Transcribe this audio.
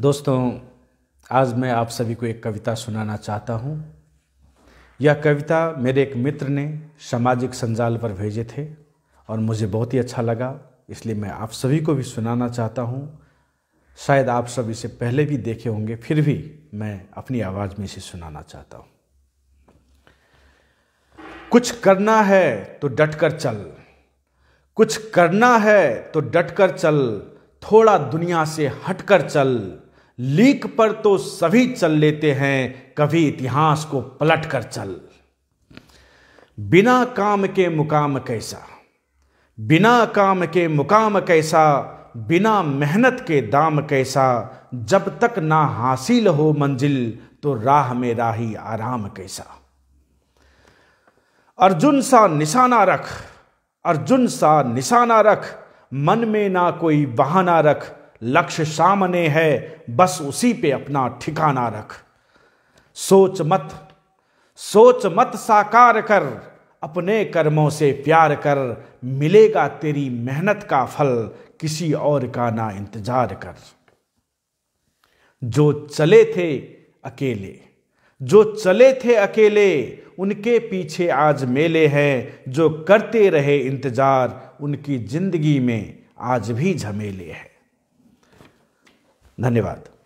दोस्तों आज मैं आप सभी को एक कविता सुनाना चाहता हूँ यह कविता मेरे एक मित्र ने सामाजिक संजाल पर भेजे थे और मुझे बहुत ही अच्छा लगा इसलिए मैं आप सभी को भी सुनाना चाहता हूँ शायद आप सब इसे पहले भी देखे होंगे फिर भी मैं अपनी आवाज़ में इसे सुनाना चाहता हूँ कुछ करना है तो डटकर चल कुछ करना है तो डटकर चल थोड़ा दुनिया से हटकर चल लीक पर तो सभी चल लेते हैं कभी इतिहास को पलट कर चल बिना काम के मुकाम कैसा बिना काम के मुकाम कैसा बिना मेहनत के दाम कैसा जब तक ना हासिल हो मंजिल तो राह में राही आराम कैसा अर्जुन सा निशाना रख अर्जुन सा निशाना रख मन में ना कोई बहाना रख लक्ष्य सामने है बस उसी पे अपना ठिकाना रख सोच मत सोच मत साकार कर अपने कर्मों से प्यार कर मिलेगा तेरी मेहनत का फल किसी और का ना इंतजार कर जो चले थे अकेले जो चले थे अकेले उनके पीछे आज मेले हैं जो करते रहे इंतजार उनकी जिंदगी में आज भी झमेले हैं धन्यवाद